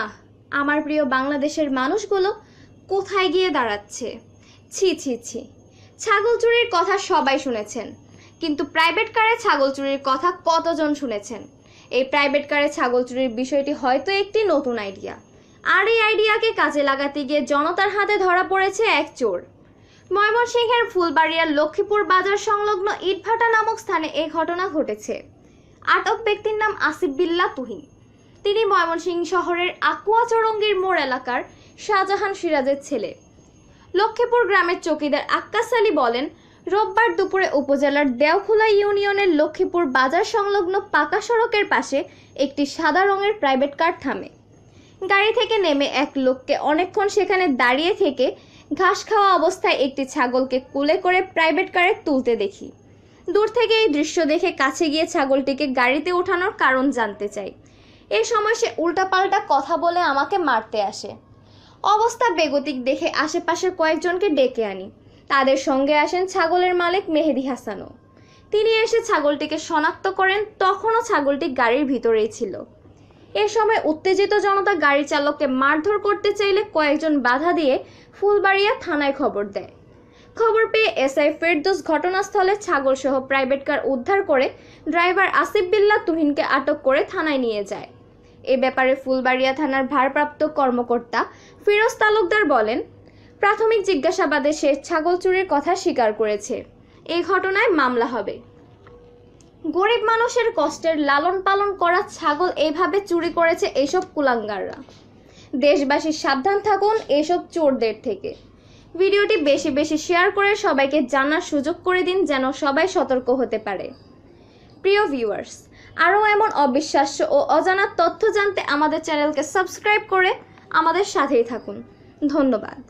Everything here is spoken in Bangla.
আহ আমার প্রিয় বাংলাদেশের মানুষগুলো কোথায় গিয়ে দাঁড়াচ্ছে ছি ছি ছি ছাগল চুরির কথা সবাই শুনেছেন কিন্তু প্রাইভেট কারে ছাগল চুরির কথা কতজন শুনেছেন এই প্রাইভেট কারে ছাগল চুরির বিষয়টি হয়তো একটি নতুন আইডিয়া আর এই আইডিয়াকে কাজে লাগাতে গিয়ে জনতার হাতে ধরা পড়েছে এক চোর ময়মনসিংহের ফুলবাড়িয়ার লক্ষ্মীপুর বাজার সংলগ্ন ইটভাটা নামক স্থানে এ ঘটনা ঘটেছে আটক ব্যক্তির নাম আসিফ বিল্লা তুহিন তিনি ময়মনসিংহ শহরের আকুয়া চরঙ্গের মোড় এলাকার শাহজাহান সিরাজের ছেলে লক্ষ্মীপুর গ্রামের চকিদার আক্কাস আলী বলেন রোববার দুপুরে উপজেলার দেওখোলা ইউনিয়নের লক্ষ্মীপুর বাজার সংলগ্ন পাকা সড়কের পাশে একটি সাদা রঙের প্রাইভেট কার থামে গাড়ি থেকে নেমে এক লোককে অনেকক্ষণ সেখানে দাঁড়িয়ে থেকে ঘাস খাওয়া অবস্থায় একটি ছাগলকে কুলে করে প্রাইভেট কারে তুলতে দেখি দূর থেকে এই দৃশ্য দেখে কাছে গিয়ে ছাগলটিকে গাড়িতে ওঠানোর কারণ জানতে চাই এ সময় সে উল্টাপাল্টা কথা বলে আমাকে মারতে আসে অবস্থা বেগতিক দেখে আশেপাশের কয়েকজনকে ডেকে আনি তাদের সঙ্গে আসেন ছাগলের মালিক মেহেদি হাসানও তিনি এসে ছাগলটিকে শনাক্ত করেন তখনও ছাগলটি গাড়ির ভিতরেই ছিল এ সময় উত্তেজিত জনতা গাড়ি চালককে মারধর করতে চাইলে কয়েকজন বাধা দিয়ে ফুলবাড়িয়া থানায় খবর দেয় খবর পেয়ে এসআই ফেরদোস ঘটনাস্থলে ছাগলসহ প্রাইভেট কার উদ্ধার করে ড্রাইভার আসিফ বিল্লা তুহিনকে আটক করে থানায় নিয়ে যায় এ ব্যাপারে ফুলবাড়িয়া থানার ভারপ্রাপ্ত কর্মকর্তা ফিরোজ তালুকদার বলেন প্রাথমিক জিজ্ঞাসাবাদে সে ছাগল চুরির কথা স্বীকার করেছে এই ঘটনায় মামলা হবে গরিব মানুষের কষ্টের লালন পালন করা ছাগল এইভাবে চুরি করেছে এইসব কুলাঙ্গাররা দেশবাসী সাবধান থাকুন এসব চোরদের থেকে ভিডিওটি বেশি বেশি শেয়ার করে সবাইকে জানার সুযোগ করে দিন যেন সবাই সতর্ক হতে পারে প্রিয় ভিউয়ার্স আরও এমন অবিশ্বাস্য ও অজানা তথ্য জানতে আমাদের চ্যানেলকে সাবস্ক্রাইব করে আমাদের সাথেই থাকুন ধন্যবাদ